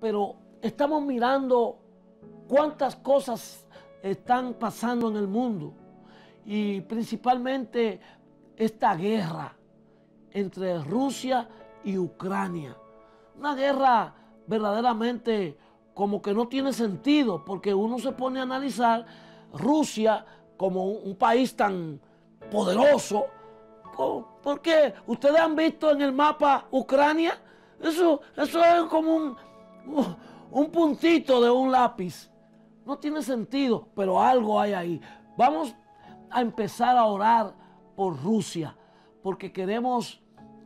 pero estamos mirando cuántas cosas están pasando en el mundo y principalmente esta guerra entre Rusia y Ucrania. Una guerra verdaderamente como que no tiene sentido porque uno se pone a analizar Rusia como un, país tan poderoso. ¿Por qué? ¿Ustedes han visto en el mapa Ucrania? Eso, eso es como un, un puntito de un lápiz. No tiene sentido, pero algo hay ahí. Vamos a empezar a orar por Rusia, porque queremos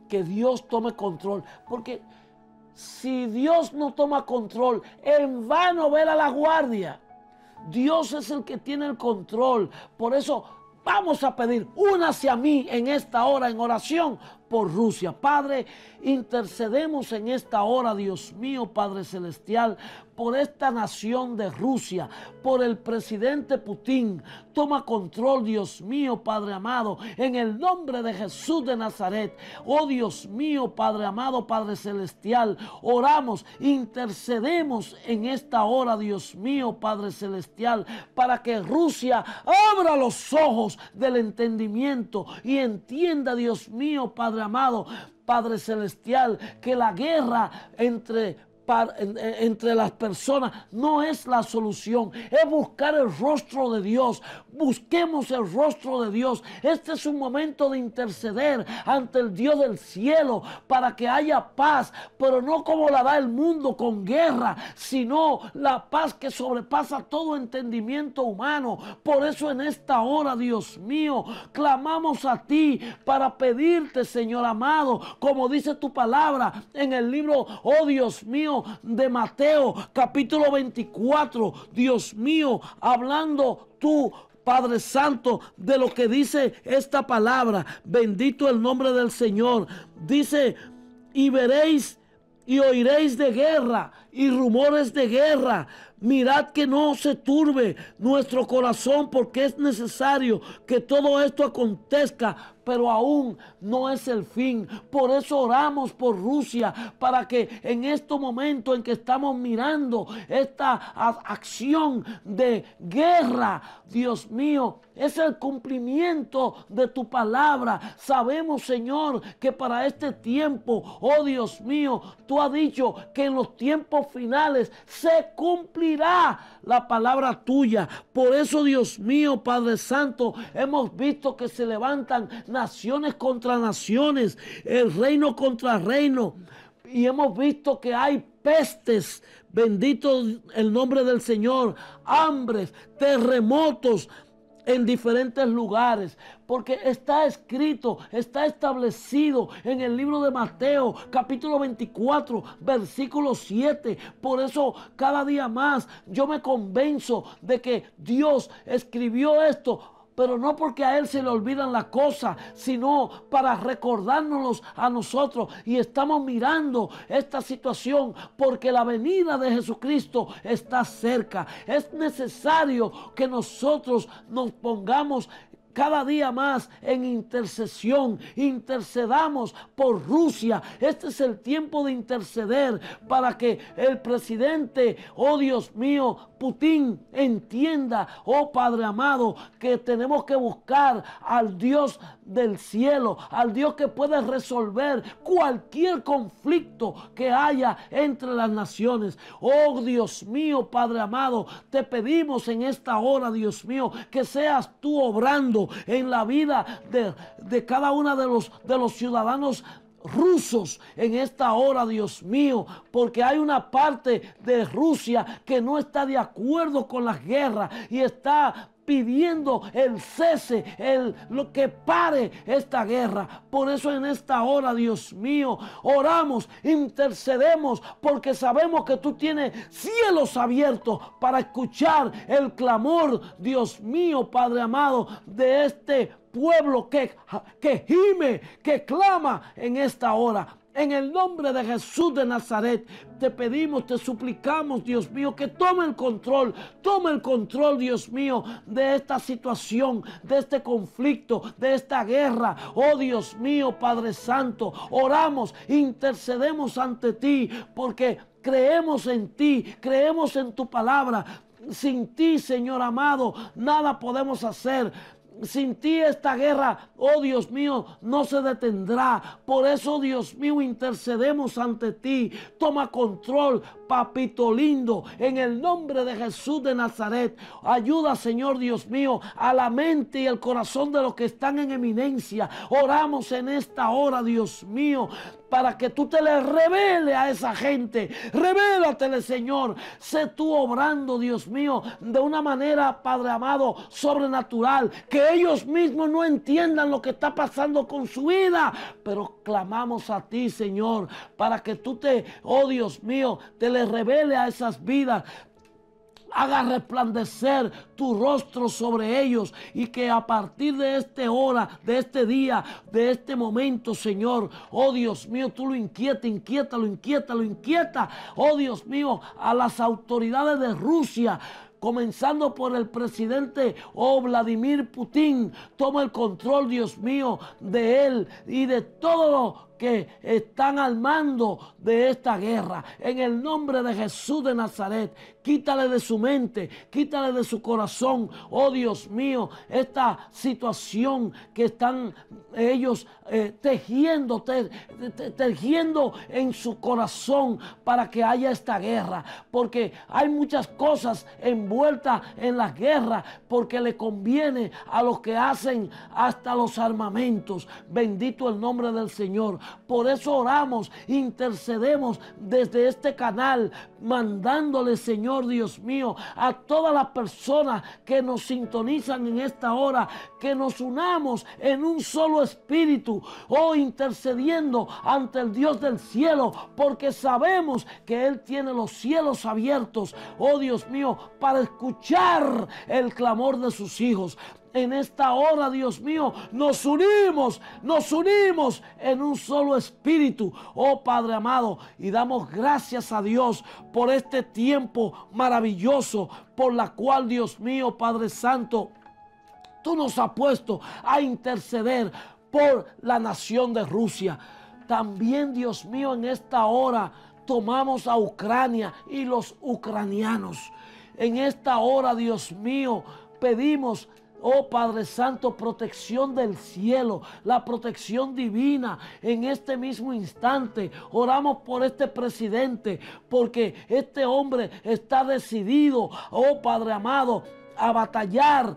que Dios tome control, porque si Dios no toma control, en vano ver a la guardia. Dios es el que tiene el control. Por eso vamos a pedir, una hacia mí en esta hora en oración por Rusia. Padre, intercedemos en esta hora, Dios mío, Padre Celestial, por esta nación de Rusia, por el presidente Putin. Toma control, Dios mío, Padre amado, en el nombre de Jesús de Nazaret. Oh Dios mío, Padre amado, Padre celestial, oramos, intercedemos en esta hora, Dios mío, Padre celestial, para que Rusia abra los ojos del entendimiento y entienda, Dios mío, Padre amado, Padre Celestial, que la guerra entre entre las personas no es la solución, es buscar el rostro de Dios. Busquemos el rostro de Dios. Este es un momento de interceder ante el Dios del cielo para que haya paz, pero no como la da el mundo con guerra, sino la paz que sobrepasa todo entendimiento humano. Por eso en esta hora, Dios mío, clamamos a ti para pedirte, Señor amado, como dice tu palabra en el libro, oh Dios mío, de Mateo capítulo 24. Dios mío, hablando tú Padre Santo, de lo que dice esta palabra. Bendito el nombre del Señor. Dice, y veréis y oiréis de guerra y rumores de guerra. Mirad que no se turbe nuestro corazón porque es necesario que todo esto acontezca, pero aún no es el fin. Por eso oramos por Rusia, para que en este momento en que estamos mirando esta acción de guerra, Dios mío, es el cumplimiento de tu palabra. Sabemos, Señor, que para este tiempo, oh Dios mío, tú has dicho que en los tiempos finales se cumplirá la palabra tuya. Por eso, Dios mío, Padre Santo, hemos visto que se levantan naciones contra naciones, el reino contra reino. Y hemos visto que hay pestes, bendito el nombre del Señor, hambres, terremotos, en diferentes lugares, porque está escrito, está establecido en el libro de Mateo, capítulo 24, versículo 7. Por eso cada día más yo me convenzo de que Dios escribió esto pero no porque a Él se le olvidan las cosas, sino para recordárnoslos a nosotros. Y estamos mirando esta situación porque la venida de Jesucristo está cerca. Es necesario que nosotros nos pongamos cada día más en intercesión. Intercedamos por Rusia. Este es el tiempo de interceder para que el presidente, oh Dios mío, Putin entienda, oh Padre amado, que tenemos que buscar al Dios del cielo, al Dios que puede resolver cualquier conflicto que haya entre las naciones. Oh Dios mío, Padre amado, te pedimos en esta hora, Dios mío, que seas tú obrando en la vida de, cada uno de los, de los ciudadanos rusos en esta hora, Dios mío, porque hay una parte de Rusia que no está de acuerdo con las guerras y está pidiendo el cese, el, lo que pare esta guerra. Por eso en esta hora, Dios mío, oramos, intercedemos, porque sabemos que tú tienes cielos abiertos para escuchar el clamor, Dios mío, Padre amado, de este pueblo que, que gime, que clama en esta hora. En el nombre de Jesús de Nazaret, te pedimos, te suplicamos, Dios mío, que tome el control, tome el control, Dios mío, de esta situación, de este conflicto, de esta guerra. Oh Dios mío, Padre Santo, oramos, intercedemos ante ti, porque creemos en ti, creemos en tu palabra. Sin ti, Señor amado, nada podemos hacer sin ti esta guerra, oh Dios mío, no se detendrá. Por eso, Dios mío, intercedemos ante ti. Toma control, papito lindo, en el nombre de Jesús de Nazaret. Ayuda, Señor Dios mío, a la mente y el corazón de los que están en eminencia. Oramos en esta hora, Dios mío para que tú te le revele a esa gente. Revélatele, Señor. Sé tú obrando, Dios mío, de una manera, Padre amado, sobrenatural, que ellos mismos no entiendan lo que está pasando con su vida, pero clamamos a ti, Señor, para que tú te, oh Dios mío, te le revele a esas vidas, haga resplandecer tu rostro sobre ellos y que a partir de esta hora, de este día, de este momento, Señor, oh Dios mío, tú lo inquieta, inquieta, lo inquieta, lo inquieta, oh Dios mío, a las autoridades de Rusia comenzando por el presidente o oh Vladimir Putin. Toma el control, Dios mío, de él y de todos los que están al mando de esta guerra. En el nombre de Jesús de Nazaret, quítale de su mente, quítale de su corazón, oh Dios mío, esta situación que están ellos eh, tejiendo, tejiendo en su corazón para que haya esta guerra. Porque hay muchas cosas envueltas en la guerra, porque le conviene a los que hacen hasta los armamentos. Bendito el nombre del Señor. Por eso oramos, intercedemos desde este canal mandándole, Señor Dios mío, a todas las personas que nos sintonizan en esta hora, que nos unamos en un solo espíritu, oh intercediendo ante el Dios del cielo, porque sabemos que Él tiene los cielos abiertos, oh Dios mío, para escuchar el clamor de sus hijos en esta hora, Dios mío, nos unimos, nos unimos en un solo espíritu, oh Padre amado, y damos gracias a Dios por este tiempo maravilloso por la cual Dios mío, Padre Santo, tú nos has puesto a interceder por la nación de Rusia. También, Dios mío, en esta hora tomamos a Ucrania y los ucranianos. En esta hora, Dios mío, pedimos oh Padre Santo, protección del cielo, la protección divina en este mismo instante. Oramos por este presidente, porque este hombre está decidido, oh Padre amado, a batallar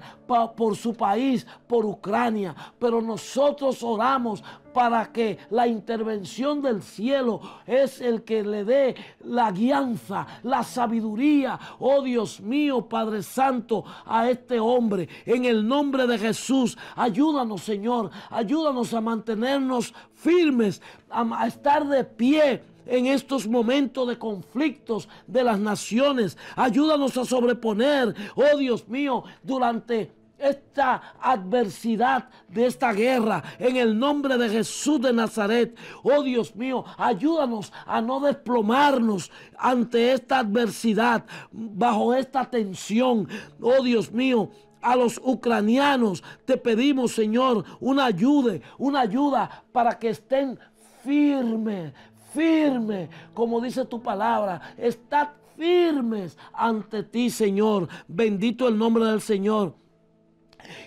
por su país, por Ucrania, pero nosotros oramos para que la intervención del cielo es el que le dé la guianza, la sabiduría, oh Dios mío, Padre Santo, a este hombre. En el nombre de Jesús, ayúdanos, Señor, ayúdanos a mantenernos firmes, a estar de pie en estos momentos de conflictos de las naciones. Ayúdanos a sobreponer, oh Dios mío, durante esta adversidad de esta guerra en el nombre de Jesús de Nazaret. Oh Dios mío, ayúdanos a no desplomarnos ante esta adversidad, bajo esta tensión. Oh Dios mío, a los ucranianos te pedimos, Señor, una ayuda, una ayuda para que estén firmes, firme, como dice tu palabra. Estad firmes ante ti, Señor. Bendito el nombre del Señor.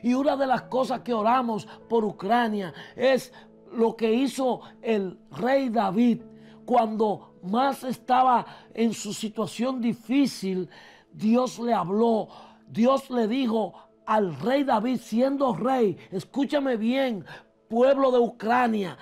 Y una de las cosas que oramos por Ucrania es lo que hizo el rey David cuando más estaba en su situación difícil. Dios le habló, Dios le dijo al rey David siendo rey, escúchame bien, pueblo de Ucrania,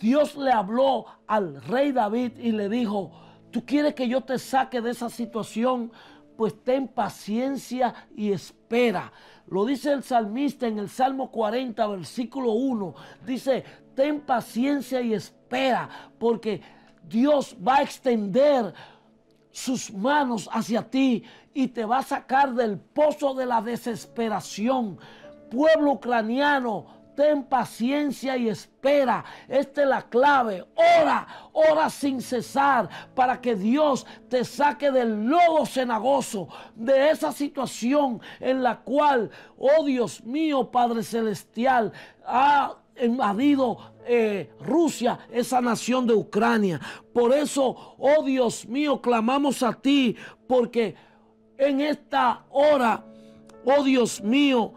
Dios le habló al rey David y le dijo, tú quieres que yo te saque de esa situación, pues ten paciencia y espera. Lo dice el salmista en el Salmo 40, versículo 1. Dice, ten paciencia y espera, porque Dios va a extender sus manos hacia ti y te va a sacar del pozo de la desesperación. Pueblo ucraniano, ten paciencia y espera. Esta es la clave. Ora, ora sin cesar para que Dios te saque del lodo cenagoso, de esa situación en la cual, oh Dios mío, Padre Celestial, ha invadido eh, Rusia, esa nación de Ucrania. Por eso, oh Dios mío, clamamos a ti, porque en esta hora, oh Dios mío,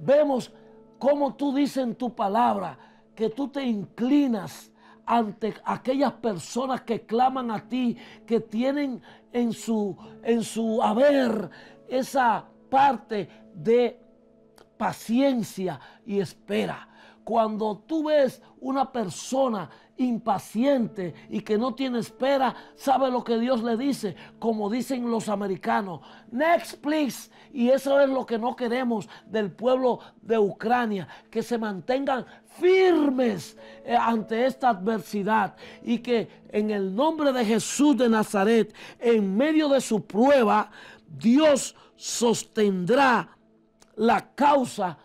vemos como tú dices en tu palabra que tú te inclinas ante aquellas personas que claman a ti, que tienen en su, en su haber esa parte de paciencia y espera. Cuando tú ves una persona impaciente y que no tiene espera sabe lo que Dios le dice, como dicen los americanos. Next, please. Y eso es lo que no queremos del pueblo de Ucrania, que se mantengan firmes eh, ante esta adversidad y que en el nombre de Jesús de Nazaret, en medio de su prueba, Dios sostendrá la causa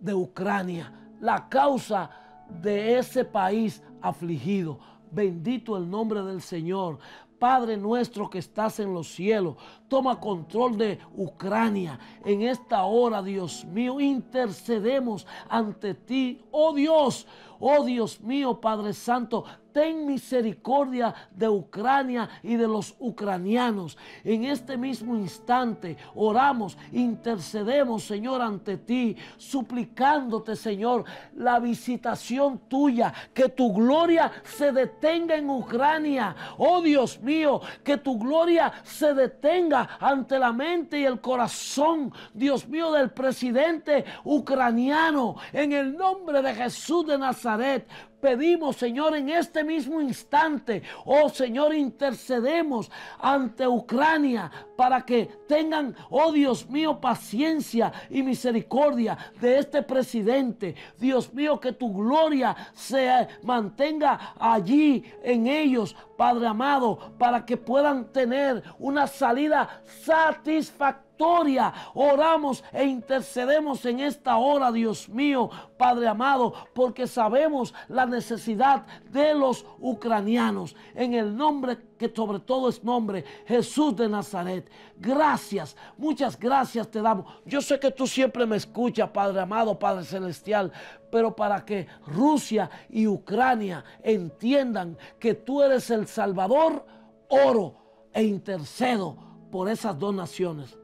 de Ucrania, la causa de ese país afligido Bendito el nombre del Señor. Padre nuestro que estás en los cielos, toma control de Ucrania. En esta hora, Dios mío, intercedemos ante ti. Oh Dios, oh Dios mío, Padre Santo, ten misericordia de Ucrania y de los ucranianos. En este mismo instante oramos, intercedemos, Señor, ante ti, suplicándote, Señor, la visitación tuya, que tu gloria se detenga en Ucrania. Oh Dios mío, que tu gloria se detenga ante la mente y el corazón, Dios mío, del presidente ucraniano. En el nombre de Jesús de Nazaret, pedimos, Señor, en este mismo instante. Oh Señor, intercedemos ante Ucrania para que tengan, oh Dios mío, paciencia y misericordia de este presidente. Dios mío, que tu gloria se mantenga allí en ellos, Padre amado, para que puedan tener una salida satisfactoria Oramos e intercedemos en esta hora, Dios mío, Padre amado, porque sabemos la necesidad de los ucranianos. En el nombre que sobre todo es nombre, Jesús de Nazaret. Gracias, muchas gracias te damos. Yo sé que tú siempre me escuchas, Padre amado, Padre celestial, pero para que Rusia y Ucrania entiendan que tú eres el Salvador, oro e intercedo por esas dos naciones.